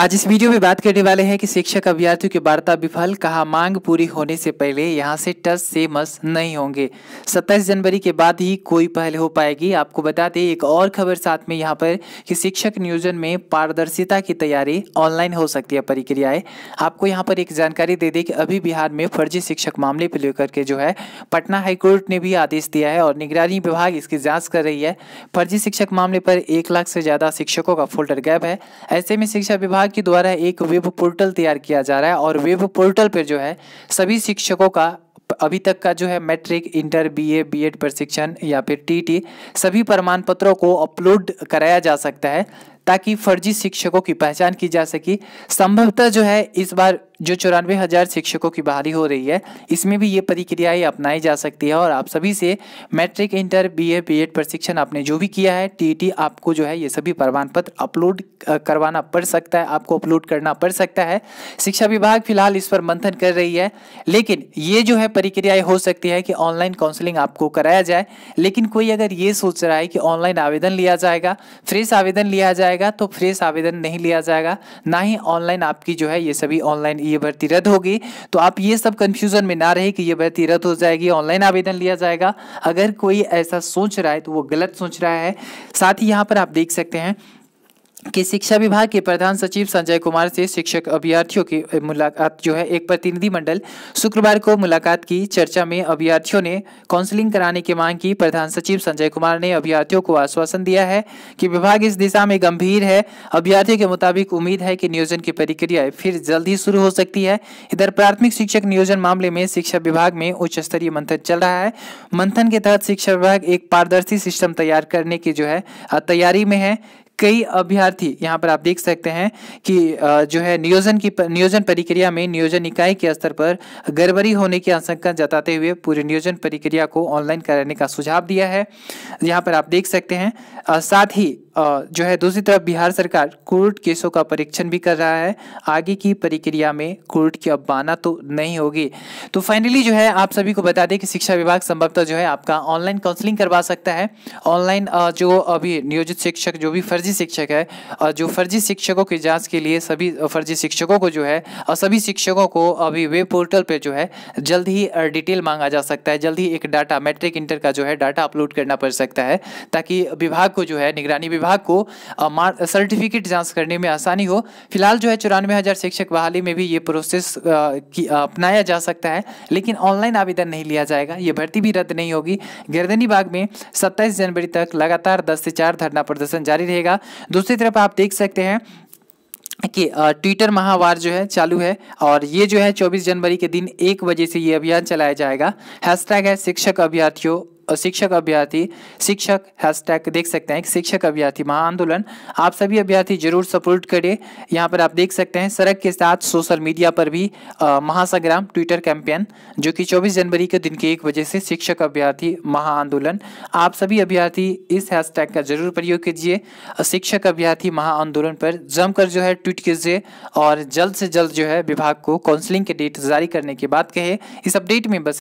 आज इस वीडियो में बात करने वाले हैं कि शिक्षक अभ्यर्थियों की वार्ता विफल कहा मांग पूरी होने से पहले यहां से टच से मस नहीं होंगे 27 जनवरी के बाद ही कोई पहल हो पाएगी आपको बता दें एक और खबर साथ में यहां पर कि शिक्षक नियोजन में पारदर्शिता की तैयारी ऑनलाइन हो सकती है प्रक्रियाएं आपको यहाँ पर एक जानकारी दे दें कि अभी बिहार में फर्जी शिक्षक मामले पर लेकर के जो है पटना हाईकोर्ट ने भी आदेश दिया है और निगरानी विभाग इसकी जाँच कर रही है फर्जी शिक्षक मामले पर एक लाख से ज़्यादा शिक्षकों का फोल्डर गैप है ऐसे में शिक्षा विभाग के द्वारा एक वेब पोर्टल तैयार किया जा रहा है और वेब पोर्टल पर जो है सभी शिक्षकों का अभी तक का जो है मैट्रिक इंटर बीए बीएड प्रशिक्षण या फिर टीटी सभी प्रमाण पत्रों को अपलोड कराया जा सकता है ताकि फर्जी शिक्षकों की पहचान की जा सके संभवतः जो है इस बार जो चौरानवे हज़ार शिक्षकों की बहाली हो रही है इसमें भी ये प्रक्रियाएँ अपनाई जा सकती है और आप सभी से matric inter B A B प्रशिक्षण आपने जो भी किया है टी आपको जो है ये सभी प्रमाण पत्र अपलोड करवाना पड़ सकता है आपको अपलोड करना पड़ सकता है शिक्षा विभाग फिलहाल इस पर मंथन कर रही है लेकिन ये जो है प्रक्रियाएँ हो सकती है कि ऑनलाइन काउंसिलिंग आपको कराया जाए लेकिन कोई अगर ये सोच रहा है कि ऑनलाइन आवेदन लिया जाएगा फ्रेश आवेदन लिया जाएगा तो फ्रेश आवेदन नहीं लिया जाएगा ना ही ऑनलाइन आपकी जो है ये सभी ऑनलाइन ये भर्ती रद्द होगी तो आप ये सब कन्फ्यूज़न में ना रहे कि ये भर्ती रद्द हो जाएगी ऑनलाइन आवेदन लिया जाएगा अगर कोई ऐसा सोच रहा है तो वो गलत सोच रहा है साथ ही यहाँ पर आप देख सकते हैं कि शिक्षा विभाग के प्रधान सचिव संजय कुमार से शिक्षक अभ्यर्थियों की मुलाकात जो है एक प्रतिनिधि मंडल शुक्रवार को मुलाकात की चर्चा में अभ्यर्थियों ने काउंसलिंग कराने की मांग की प्रधान सचिव संजय कुमार ने अभ्यर्थियों को आश्वासन दिया है कि विभाग इस दिशा में गंभीर है अभ्यर्थियों के मुताबिक उम्मीद है कि नियोजन की प्रतिक्रिया फिर जल्द ही शुरू हो सकती है इधर प्राथमिक शिक्षक नियोजन मामले में शिक्षा विभाग में उच्च स्तरीय मंथन चल रहा है मंथन के तहत शिक्षा विभाग एक पारदर्शी सिस्टम तैयार करने की जो है तैयारी में है कई अभ्यर्थी यहाँ पर आप देख सकते हैं कि जो है नियोजन की नियोजन प्रक्रिया में नियोजन इकाई के स्तर पर गड़बड़ी होने की आशंका जताते हुए पूरे नियोजन प्रक्रिया को ऑनलाइन कराने का सुझाव दिया है यहाँ पर आप देख सकते हैं साथ ही जो है दूसरी तरफ बिहार सरकार कोर्ट केसों का परीक्षण भी कर रहा है आगे की प्रक्रिया में कोर्ट की अवाना तो नहीं होगी तो फाइनली जो है आप सभी को बता दें कि शिक्षा विभाग संभवतः जो है आपका ऑनलाइन काउंसलिंग करवा सकता है ऑनलाइन जो अभी नियोजित शिक्षक जो भी फर्जी शिक्षक है जो फर्जी शिक्षकों की जाँच के लिए सभी फर्जी शिक्षकों को जो है सभी शिक्षकों को अभी वेब पोर्टल पर जो है जल्द ही डिटेल मांगा जा सकता है जल्द ही एक डाटा मैट्रिक इंटर का जो है डाटा अपलोड करना पड़ सकता है ताकि विभाग को जो है निगरानी विभाग को सर्टिफिकेट जांच करने में आसानी हो फिलहाल जो है चौरानवे हज़ार शिक्षक बहाली में भी ये प्रोसेस अपनाया जा सकता है लेकिन ऑनलाइन आवेदन नहीं लिया जाएगा ये भर्ती भी रद्द नहीं होगी गिरदनी बाग में सत्ताईस जनवरी तक लगातार दस से चार धरना प्रदर्शन जारी रहेगा दूसरी तरफ आप देख सकते हैं कि ट्विटर महावार जो है चालू है और ये जो है 24 जनवरी के दिन एक बजे से ये अभियान चलाया जाएगा हैशटैग है शिक्षक अभ्यर्थियों और शिक्षक अभ्यर्थी शिक्षक हैशटैग देख सकते हैं शिक्षक अभ्यर्थी महाआंदोलन आप सभी अभ्यर्थी जरूर सपोर्ट करें यहाँ पर आप देख सकते हैं सड़क के साथ सोशल मीडिया पर भी महासंग्राम ट्विटर कैंपेन जो कि 24 जनवरी के दिन के एक बजे से शिक्षक अभ्यर्थी महाआंदोलन आप सभी अभ्यर्थी इस हैशटैग का जरूर प्रयोग कीजिए शिक्षक अभ्यर्थी महाआंदोलन पर जमकर जो है ट्वीट कीजिए और जल्द से जल्द जो है विभाग को काउंसिलिंग के डेट जारी करने की बात कहे इस अपडेट में बस